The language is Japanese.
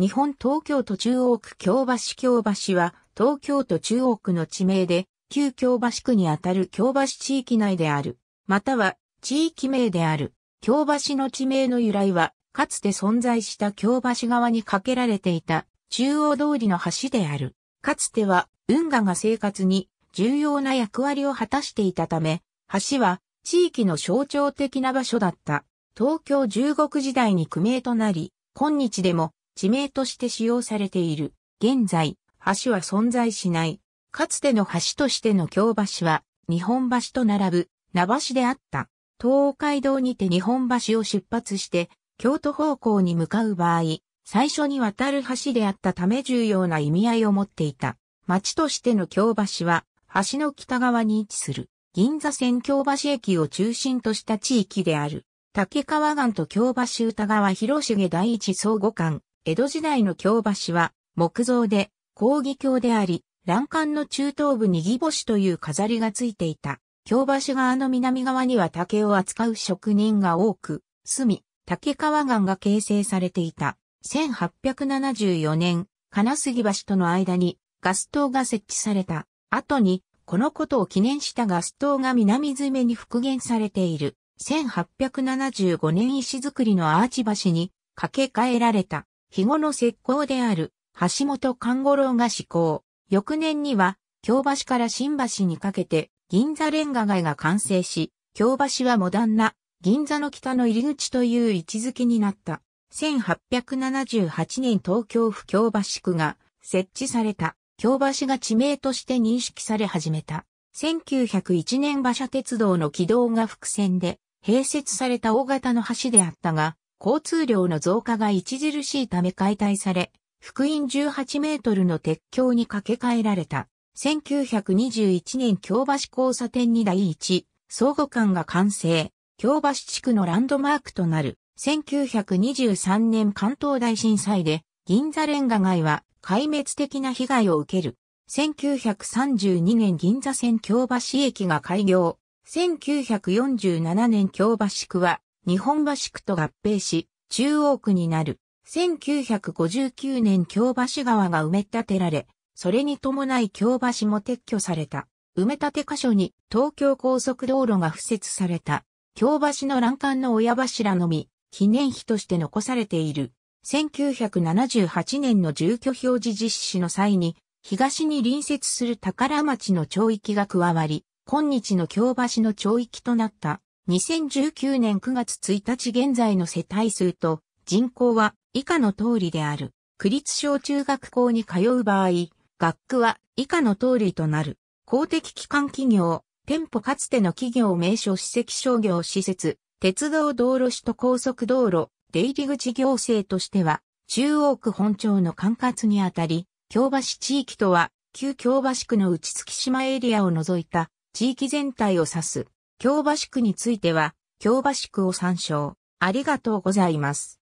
日本東京都中央区京橋京橋は、東京都中央区の地名で、旧京橋区にあたる京橋地域内である、または地域名である。京橋の地名の由来は、かつて存在した京橋側に架けられていた中央通りの橋である。かつては運河が生活に重要な役割を果たしていたため、橋は地域の象徴的な場所だった。東京十国時代に区名となり、今日でも地名として使用されている。現在、橋は存在しない。かつての橋としての京橋は、日本橋と並ぶ、名橋であった。東海道にて日本橋を出発して、京都方向に向かう場合、最初に渡る橋であったため重要な意味合いを持っていた。町としての京橋は、橋の北側に位置する、銀座線京橋駅を中心とした地域である。竹川岸と京橋歌川広重第一相互間、江戸時代の京橋は木造で講義橋であり、欄干の中東部に義星という飾りがついていた。京橋側の南側には竹を扱う職人が多く、住み、竹川岸が形成されていた。1874年、金杉橋との間にガス灯が設置された。後に、このことを記念したガス灯が南詰めに復元されている。1875年石造りのアーチ橋に架け替えられた。肥後の石膏である橋本勘五郎が施行。翌年には、京橋から新橋にかけて銀座レンガ街が完成し、京橋はモダンな銀座の北の入り口という位置づけになった。1878年東京府京橋区が設置された。京橋が地名として認識され始めた。1901年馬車鉄道の軌道が伏線で併設された大型の橋であったが、交通量の増加が著しいため解体され、福音18メートルの鉄橋に架け替えられた。1921年京橋交差点に第一、相互間が完成。京橋地区のランドマークとなる。1923年関東大震災で、銀座レンガ街は壊滅的な被害を受ける。1932年銀座線京橋駅が開業。1947年京橋区は日本橋区と合併し、中央区になる。1959年京橋川が埋め立てられ、それに伴い京橋も撤去された。埋め立て箇所に東京高速道路が付設された。京橋の欄干の親柱のみ、記念碑として残されている。1978年の住居表示実施の際に、東に隣接する宝町の町域が加わり、今日の京橋の町域となった。2019年9月1日現在の世帯数と人口は以下の通りである。区立小中学校に通う場合、学区は以下の通りとなる。公的機関企業、店舗かつての企業名所史跡商業施設、鉄道道路市と高速道路、出入り口行政としては、中央区本町の管轄にあたり、京橋地域とは、旧京橋区の内月島エリアを除いた地域全体を指す。京橋区については、京橋区を参照。ありがとうございます。